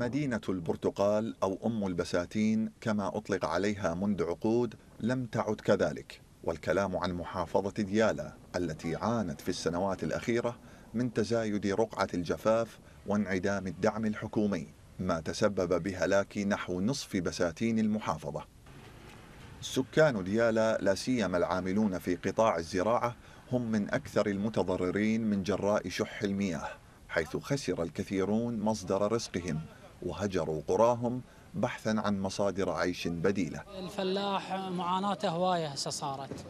مدينة البرتقال أو أم البساتين كما أطلق عليها منذ عقود لم تعد كذلك والكلام عن محافظة ديالى التي عانت في السنوات الأخيرة من تزايد رقعة الجفاف وانعدام الدعم الحكومي ما تسبب بهلاك نحو نصف بساتين المحافظة سكان ديالى لا سيما العاملون في قطاع الزراعة هم من أكثر المتضررين من جراء شح المياه حيث خسر الكثيرون مصدر رزقهم وهجروا قراهم بحثا عن مصادر عيش بديلة الفلاح معاناته هواية هسه صارت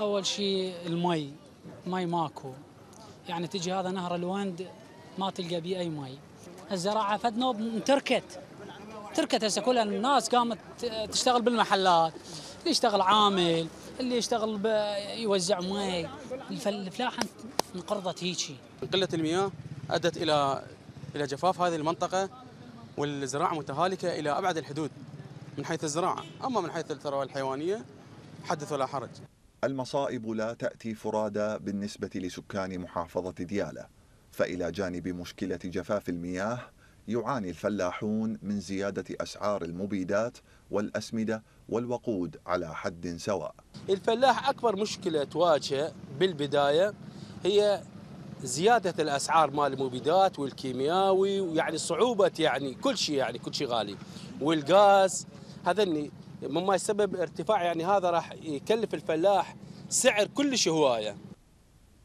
أول شيء المي مي ماكو يعني تجي هذا نهر الوند ما تلقى بيه أي مي الزراعة فدنا انتركت تركت هسه كل الناس قامت تشتغل بالمحلات اللي يشتغل عامل اللي يشتغل يوزع مي الفلاحة انقرضت هيجي قلة المياه أدت إلى إلى جفاف هذه المنطقة والزراعة متهالكة إلى أبعد الحدود من حيث الزراعة أما من حيث الثروة الحيوانية حدث ولا حرج المصائب لا تأتي فرادى بالنسبة لسكان محافظة ديالة فإلى جانب مشكلة جفاف المياه يعاني الفلاحون من زيادة أسعار المبيدات والأسمدة والوقود على حد سواء الفلاح أكبر مشكلة تواجه بالبداية هي زياده الاسعار مال المبيدات والكيمياوي ويعني صعوبه يعني كل شيء يعني كل شيء غالي والغاز اللي مما يسبب ارتفاع يعني هذا راح يكلف الفلاح سعر كلش هوايه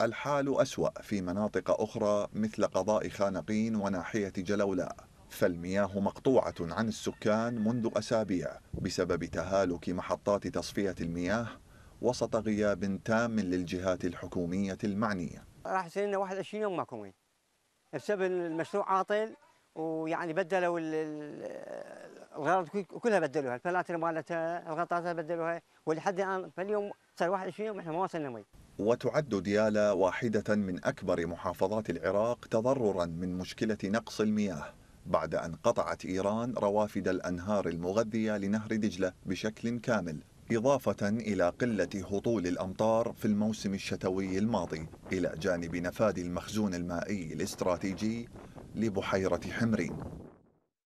الحال أسوأ في مناطق أخرى مثل قضاء خانقين وناحية جلولاء فالمياه مقطوعة عن السكان منذ أسابيع بسبب تهالك محطات تصفية المياه وسط غياب تام للجهات الحكومية المعنية راح يصير لنا 21 يوم ماكو مي بسبب المشروع عاطل ويعني بدلوا الغرض كلها بدلوها الفلاتر مالتها الغطاسه بدلوها ولحد الان فاليوم صار 21 يوم احنا ما وصلنا مي وتعد ديالى واحدة من أكبر محافظات العراق تضررا من مشكلة نقص المياه بعد أن قطعت إيران روافد الأنهار المغذية لنهر دجلة بشكل كامل إضافة إلى قلة هطول الأمطار في الموسم الشتوي الماضي إلى جانب نفاد المخزون المائي الاستراتيجي لبحيرة حمرين